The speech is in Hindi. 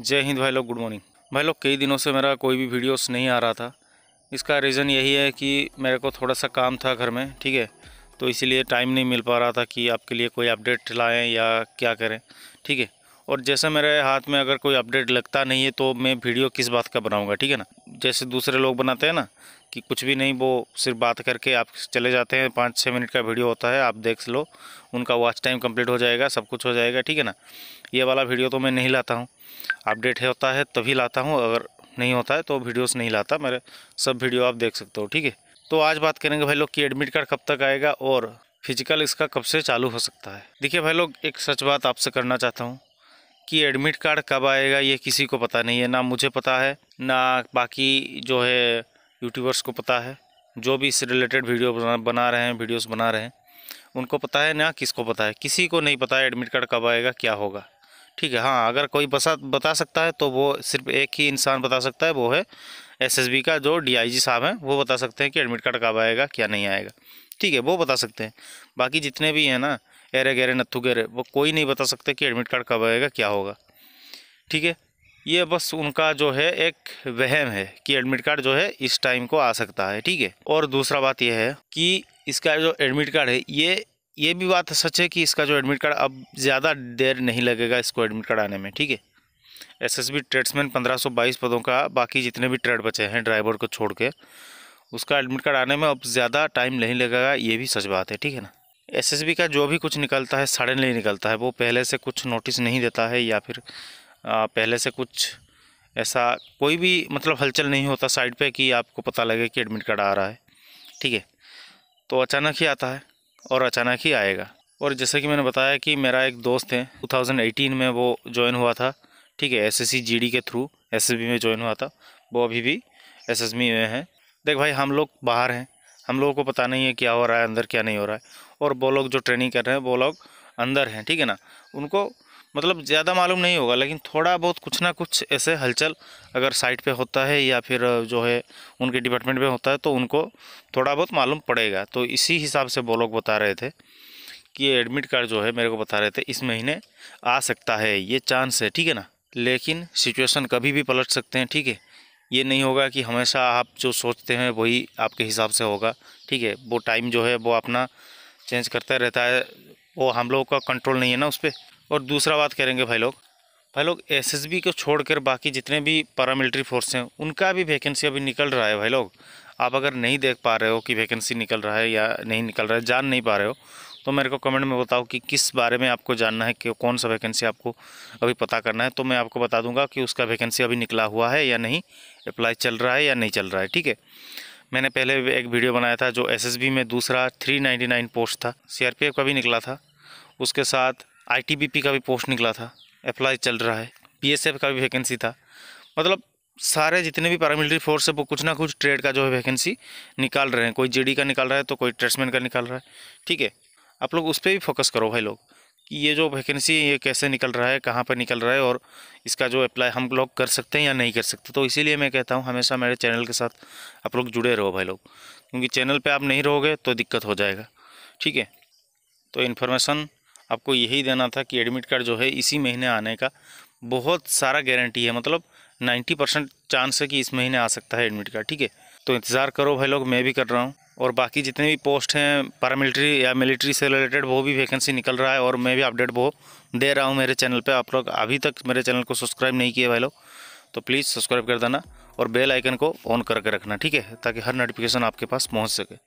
जय हिंद भाई लोग गुड मॉर्निंग भाई लोग कई दिनों से मेरा कोई भी वीडियोस नहीं आ रहा था इसका रीज़न यही है कि मेरे को थोड़ा सा काम था घर में ठीक है तो इसीलिए टाइम नहीं मिल पा रहा था कि आपके लिए कोई अपडेट लाएँ या क्या करें ठीक है और जैसे मेरे हाथ में अगर कोई अपडेट लगता नहीं है तो मैं वीडियो किस बात का बनाऊँगा ठीक है ना जैसे दूसरे लोग बनाते हैं ना कि कुछ भी नहीं वो सिर्फ बात करके आप चले जाते हैं पाँच छः मिनट का वीडियो होता है आप देख लो उनका वॉच टाइम कंप्लीट हो जाएगा सब कुछ हो जाएगा ठीक है ना ये वाला वीडियो तो मैं नहीं लाता हूँ अपडेट होता है तभी लाता हूँ अगर नहीं होता है तो वीडियोस नहीं लाता मेरे सब वीडियो आप देख सकते हो ठीक है तो आज बात करेंगे भाई लोग कि एडमिट कार्ड कब तक आएगा और फिजिकल इसका कब से चालू हो सकता है देखिए भाई लोग एक सच बात आपसे करना चाहता हूँ कि एडमिट कार्ड कब आएगा ये किसी को पता नहीं है ना मुझे पता है ना बाकी जो है यूट्यूबर्स को पता है जो भी इससे रिलेटेड वीडियो बना रहे हैं वीडियोज़ बना रहे हैं उनको पता है ना किसको पता है किसी को नहीं पता है एडमिट कार्ड कब आएगा क्या होगा ठीक है हाँ अगर कोई बसा बता सकता है तो वो सिर्फ एक ही इंसान बता सकता है वो है एसएसबी का जो डीआईजी साहब हैं वो बता सकते हैं कि एडमिट कार्ड कब आएगा क्या नहीं आएगा ठीक है वो बता सकते हैं बाकी जितने भी हैं ना एरे गेरे नत्थु गेरे वो कोई नहीं बता सकते कि एडमिट कार्ड कब आएगा क्या होगा ठीक है ये बस उनका जो है एक वहम है कि एडमिट कार्ड जो है इस टाइम को आ सकता है ठीक है और दूसरा बात यह है कि इसका जो एडमिट कार्ड है ये ये भी बात सच है कि इसका जो एडमिट कार्ड अब ज़्यादा देर नहीं लगेगा इसको एडमिट कार्ड आने में ठीक है एसएसबी ट्रेड्समैन 1522 पदों का बाकी जितने भी ट्रेड बचे हैं ड्राइवर को छोड़ के उसका एडमिट कार्ड आने में अब ज़्यादा टाइम नहीं लगेगा ये भी सच बात है ठीक है ना एसएसबी का जो भी कुछ निकलता है सड़न नहीं निकलता है वो पहले से कुछ नोटिस नहीं देता है या फिर आ, पहले से कुछ ऐसा कोई भी मतलब हलचल नहीं होता साइड पर कि आपको पता लगे कि एडमिट कार्ड आ रहा है ठीक है तो अचानक ही आता है और अचानक ही आएगा और जैसा कि मैंने बताया कि मेरा एक दोस्त है 2018 में वो ज्वाइन हुआ था ठीक है एस एस के थ्रू एस में ज्वाइन हुआ था वो अभी भी एस एस में है देख भाई हम लोग बाहर हैं हम लोगों को पता नहीं है क्या हो रहा है अंदर क्या नहीं हो रहा है और वो लोग जो ट्रेनिंग कर रहे हैं वो लोग अंदर हैं ठीक है ना उनको मतलब ज़्यादा मालूम नहीं होगा लेकिन थोड़ा बहुत कुछ ना कुछ ऐसे हलचल अगर साइट पे होता है या फिर जो है उनके डिपार्टमेंट में होता है तो उनको थोड़ा बहुत मालूम पड़ेगा तो इसी हिसाब से वो लोग बता रहे थे कि एडमिट कार्ड जो है मेरे को बता रहे थे इस महीने आ सकता है ये चांस है ठीक है ना लेकिन सिचुएसन कभी भी पलट सकते हैं ठीक है ये नहीं होगा कि हमेशा आप जो सोचते हैं वही आपके हिसाब से होगा ठीक है वो टाइम जो है वो अपना चेंज करता रहता है वो हम लोगों का कंट्रोल नहीं है ना उस पर और दूसरा बात करेंगे भाई लोग भाई लोग एसएसबी को छोड़कर बाकी जितने भी पैरामिलिट्री फोर्स हैं उनका भी वैकेंसी अभी निकल रहा है भाई लोग आप अगर नहीं देख पा रहे हो कि वैकेंसी निकल रहा है या नहीं निकल रहा है जान नहीं पा रहे हो तो मेरे को कमेंट में बताओ कि किस बारे में आपको जानना है कि कौन सा वैकेंसी आपको अभी पता करना है तो मैं आपको बता दूंगा कि उसका वैकेंसी अभी निकला हुआ है या नहीं अप्लाई चल रहा है या नहीं चल रहा है ठीक है मैंने पहले एक वीडियो बनाया था जो एसएसबी में दूसरा 399 पोस्ट था सीआरपीएफ का भी निकला था उसके साथ आईटीबीपी का भी पोस्ट निकला था अप्लाई चल रहा है पीएसएफ का भी वैकेंसी था मतलब सारे जितने भी पैरामिलिट्री फोर्स है वो कुछ ना कुछ ट्रेड का जो है वैकेंसी निकाल रहे हैं कोई जे का निकाल रहा है तो कोई ट्रेड्समैन का निकाल रहा है ठीक है आप लोग उस पर भी फोकस करो भाई लोग कि ये जो वैकेंसी ये कैसे निकल रहा है कहाँ पर निकल रहा है और इसका जो अप्लाई हम लोग कर सकते हैं या नहीं कर सकते तो इसीलिए मैं कहता हूँ हमेशा मेरे चैनल के साथ आप लोग जुड़े रहो भाई लोग क्योंकि चैनल पे आप नहीं रहोगे तो दिक्कत हो जाएगा ठीक है तो इन्फॉर्मेशन आपको यही देना था कि एडमिट कार्ड जो है इसी महीने आने का बहुत सारा गारंटी है मतलब नाइन्टी परसेंट चांस है कि इस महीने आ सकता है एडमिट कार्ड ठीक है तो इंतज़ार करो भाई लोग मैं भी कर रहा हूँ और बाकी जितने भी पोस्ट हैं पैरामिलिट्री या मिलिट्री से रिलेटेड वो भी वैकेंसी निकल रहा है और मैं भी अपडेट वो दे रहा हूँ मेरे चैनल पर आप लोग अभी तक मेरे चैनल को सब्सक्राइब नहीं किए भाई लोग तो प्लीज़ सब्सक्राइब कर देना और बेल आइकन को ऑन करके रखना ठीक है ताकि हर नोटिफिकेशन आपके पास पहुँच सके